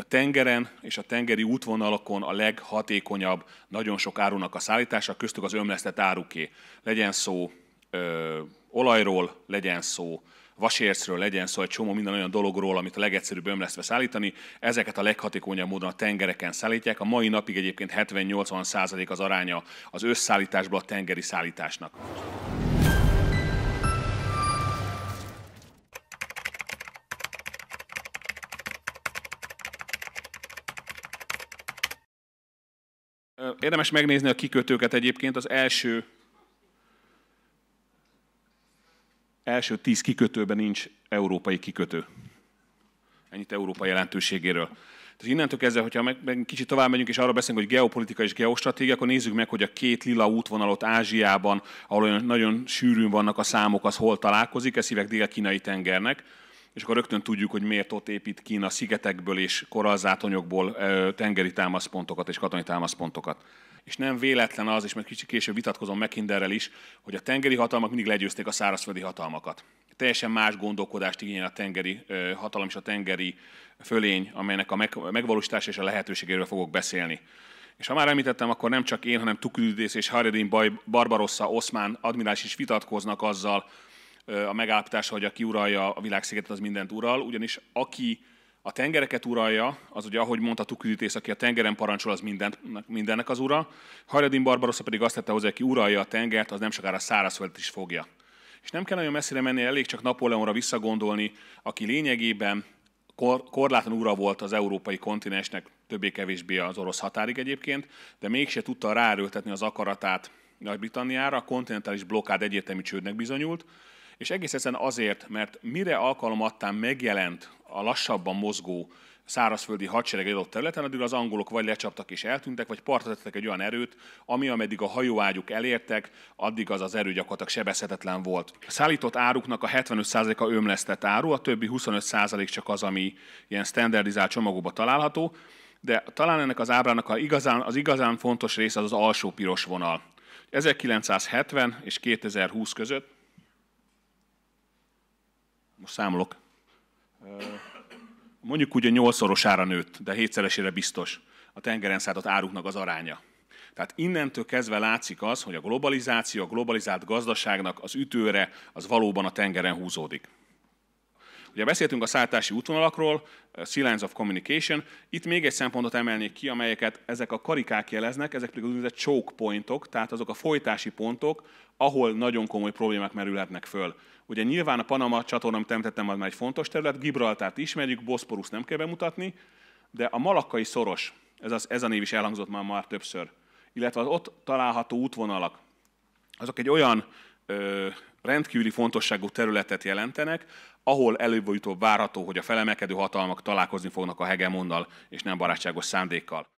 a tengeren és a tengeri útvonalakon a leghatékonyabb nagyon sok árunak a szállítása, köztük az ömlesztett áruké. Legyen szó ö, olajról, legyen szó vasércről, legyen szó egy csomó minden olyan dologról, amit a legegyszerűbb ömlesztve szállítani, ezeket a leghatékonyabb módon a tengereken szállítják. A mai napig egyébként 70-80% az aránya az összszállításból a tengeri szállításnak. Érdemes megnézni a kikötőket egyébként, az első első tíz kikötőben nincs európai kikötő. Ennyit Európa jelentőségéről. Tehát innentől kezdve, hogyha meg, meg kicsit tovább megyünk, és arra beszélünk, hogy geopolitika és geostratégia, akkor nézzük meg, hogy a két lila útvonalot Ázsiában, ahol nagyon sűrűn vannak a számok, az hol találkozik, ez hívják dél-kínai tengernek és akkor rögtön tudjuk, hogy miért ott épít Kína szigetekből és korallzátonyokból tengeri támaszpontokat és katonai támaszpontokat. És nem véletlen az, és mert kicsit később vitatkozom Mekinderrel is, hogy a tengeri hatalmak mindig legyőzték a szárazföldi hatalmakat. Teljesen más gondolkodást igényel a tengeri hatalom és a tengeri fölény, amelynek a megvalósítása és a lehetőségéről fogok beszélni. És ha már említettem, akkor nem csak én, hanem Tuküldész és Haredin Barbarossa, Oszmán admirális is vitatkoznak azzal, a megállapítása, hogy aki uralja a világszigetet, az mindent ural, ugyanis aki a tengereket uralja, az ugye, ahogy mondta Tuküdítész, aki a tengeren parancsol, az mindent, mindennek az ura. Hajradin Barbarossa pedig azt tette hozzá, aki uralja a tengert, az nem sokára szárazföldet is fogja. És nem kell nagyon messzire menni, elég csak Napóleonra visszagondolni, aki lényegében kor, korlátlan ura volt az európai kontinensnek, többé-kevésbé az orosz határig egyébként, de mégse tudta ráerőltetni az akaratát nagy-Britanniára, a kontinentális blokkád egyértelmű csődnek bizonyult, és egész egyszerűen azért, mert mire alkalomattán megjelent a lassabban mozgó szárazföldi hadsereg egy adott területen, addig az angolok vagy lecsaptak és eltűntek, vagy partra tettek egy olyan erőt, ami ameddig a hajóágyuk elértek, addig az az erő gyakorlatilag sebezhetetlen volt. A szállított áruknak a 75%-a ömlesztett áru, a többi 25% csak az, ami ilyen standardizált csomagokba található, de talán ennek az ábrának a igazán, az igazán fontos része az az alsó piros vonal. 1970 és 2020 között most számolok, mondjuk úgy, hogy nyolcszorosára nőtt, de hétszeresére biztos a tengeren szálltott áruknak az aránya. Tehát innentől kezdve látszik az, hogy a globalizáció, a globalizált gazdaságnak az ütőre az valóban a tengeren húzódik. Ugye beszéltünk a szálltási útvonalakról, silence of Communication. Itt még egy szempontot emelnék ki, amelyeket ezek a karikák jeleznek, ezek pedig úgynevezett choke pointok, tehát azok a folytási pontok, ahol nagyon komoly problémák merülhetnek föl. Ugye nyilván a Panama csatorna, amit említettem, az már egy fontos terület, Gibraltárt ismerjük, Boszporusz nem kell bemutatni, de a Malakai szoros, ez, az, ez a név is elhangzott már, már többször, illetve az ott található útvonalak, azok egy olyan rendkívüli fontosságú területet jelentenek, ahol előbb vagy utóbb várható, hogy a felemelkedő hatalmak találkozni fognak a hegemonnal, és nem barátságos szándékkal.